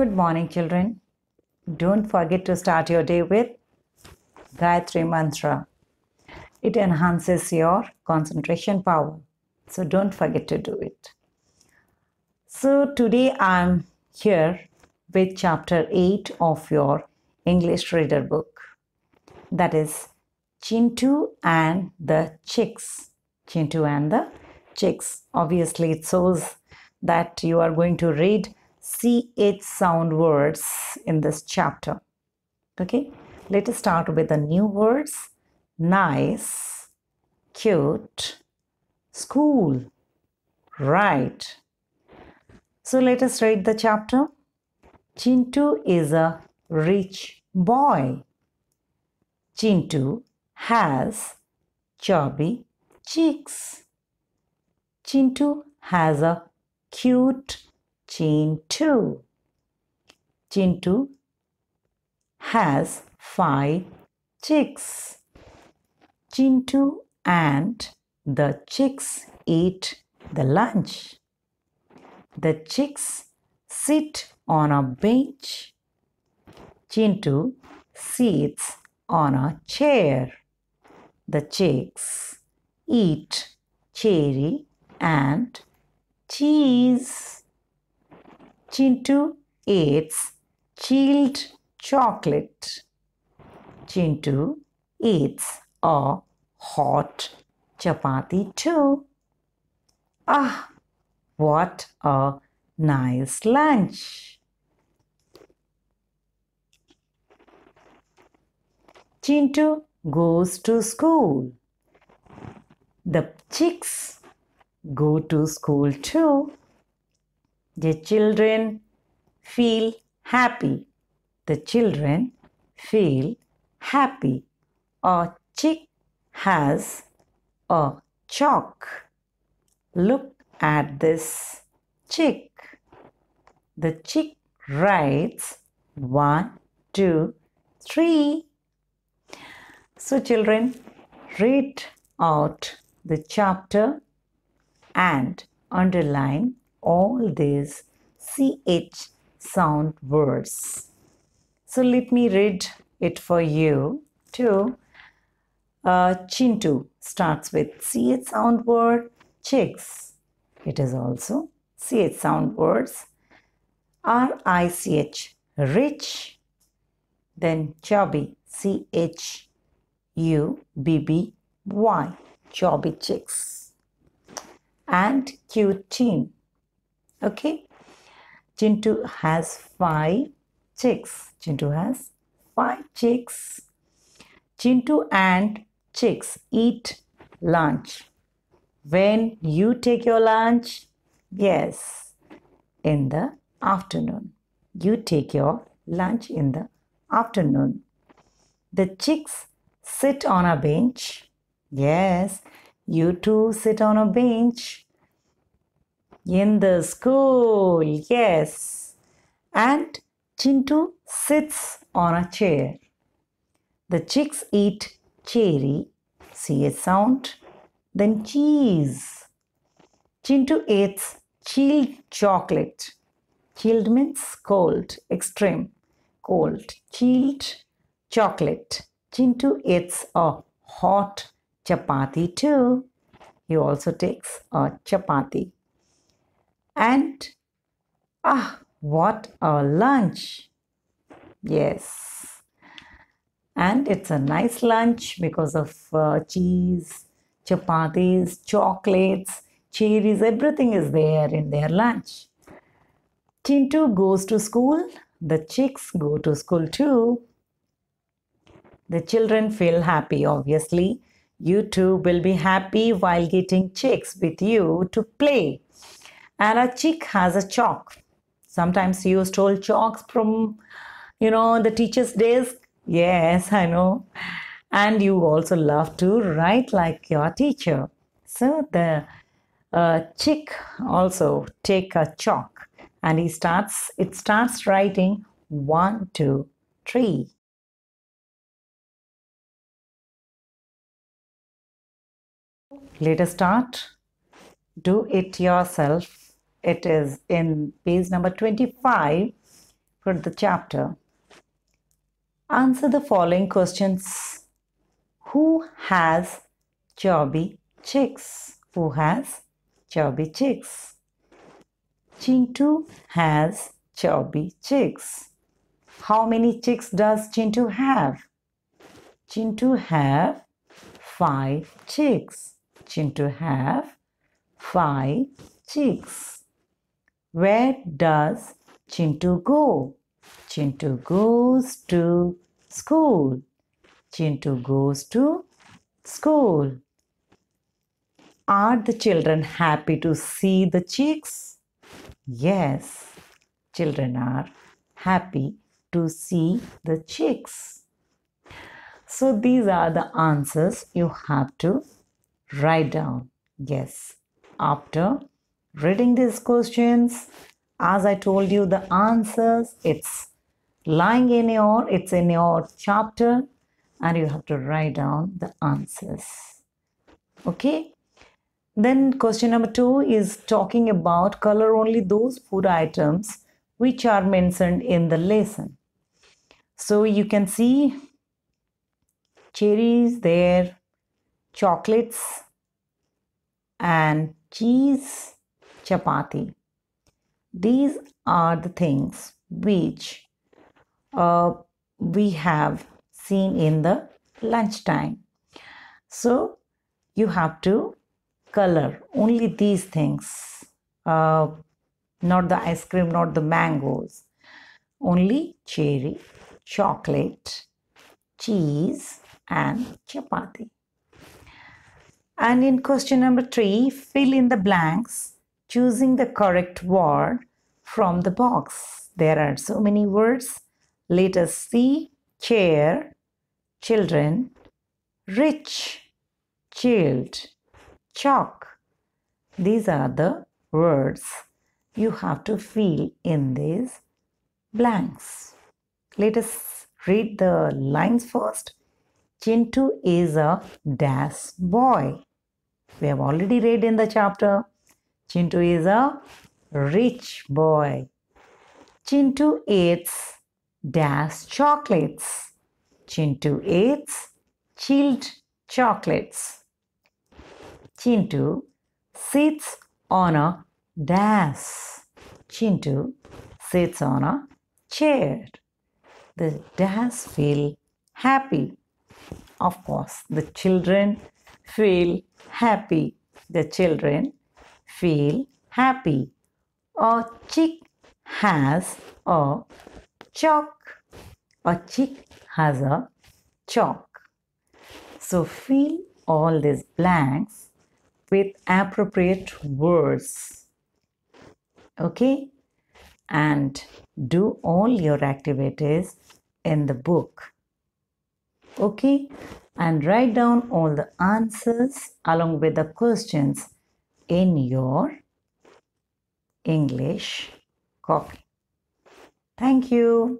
Good morning, children. Don't forget to start your day with Gayatri Mantra. It enhances your concentration power. So don't forget to do it. So today I'm here with chapter 8 of your English reader book. That is Chintu and the Chicks. Chintu and the Chicks. Obviously, it shows that you are going to read See eight sound words in this chapter. Okay, let us start with the new words nice, cute, school, right. So let us read the chapter. Chintu is a rich boy. Chintu has chubby cheeks. Chintu has a cute Gene 2. Gene 2 has 5 chicks. Gene 2 and the chicks eat the lunch. The chicks sit on a bench. Chintu sits on a chair. The chicks eat cherry and cheese. Chintu eats chilled chocolate. Chintu eats a hot chapati too. Ah, what a nice lunch. Chintu goes to school. The chicks go to school too. The children feel happy. The children feel happy. A chick has a chalk. Look at this chick. The chick writes one, two, three. So, children, read out the chapter and underline all these CH sound words. So let me read it for you too. Uh, chintu starts with CH sound word, chicks. It is also CH sound words. R-I-C-H, rich. Then chubby, C-H-U-B-B-Y, chubby chicks. And cute teen, Okay. Chintu has five chicks. Chintu has five chicks. Chintu and chicks eat lunch. When you take your lunch? Yes, in the afternoon. You take your lunch in the afternoon. The chicks sit on a bench. Yes, you too sit on a bench in the school. Yes. And Chintu sits on a chair. The chicks eat cherry. See a sound. Then cheese. Chintu eats chilled chocolate. Chilled means cold, extreme, cold. Chilled chocolate. Chintu eats a hot chapati too. He also takes a chapati. And ah, what a lunch! Yes. And it's a nice lunch because of uh, cheese, chapatis, chocolates, cherries, everything is there in their lunch. Tintu goes to school. The chicks go to school too. The children feel happy, obviously. You too will be happy while getting chicks with you to play and a chick has a chalk. Sometimes you stole chalks from, you know, the teacher's desk. Yes, I know. And you also love to write like your teacher. So the uh, chick also take a chalk and he starts. It starts writing one, two, three. Let us start. Do it yourself. It is in page number 25 for the chapter. Answer the following questions. Who has chubby chicks? Who has chubby chicks? Chintu has chubby chicks. How many chicks does Chintu have? Chintu have five chicks. Chintu have five chicks. Where does Chintu go? Chintu goes to school. Chintu goes to school. Are the children happy to see the chicks? Yes, children are happy to see the chicks. So these are the answers you have to write down. Yes, after reading these questions as i told you the answers it's lying in your it's in your chapter and you have to write down the answers okay then question number 2 is talking about color only those food items which are mentioned in the lesson so you can see cherries there chocolates and cheese chapati. These are the things which uh, we have seen in the lunchtime. So you have to color only these things, uh, not the ice cream, not the mangoes, only cherry, chocolate, cheese, and chapati. And in question number three, fill in the blanks choosing the correct word from the box. There are so many words. Let us see chair, children, rich, chilled, chalk. These are the words you have to fill in these blanks. Let us read the lines first. Chintu is a dash boy. We have already read in the chapter Chintu is a rich boy. Chintu eats dash chocolates. Chintu eats chilled chocolates. Chintu sits on a dash. Chintu sits on a chair. The dash feel happy. Of course, the children feel happy. The children feel happy. A chick has a chalk. A chick has a chalk. So fill all these blanks with appropriate words. Okay? And do all your activities in the book. Okay? And write down all the answers along with the questions in your English copy. Thank you.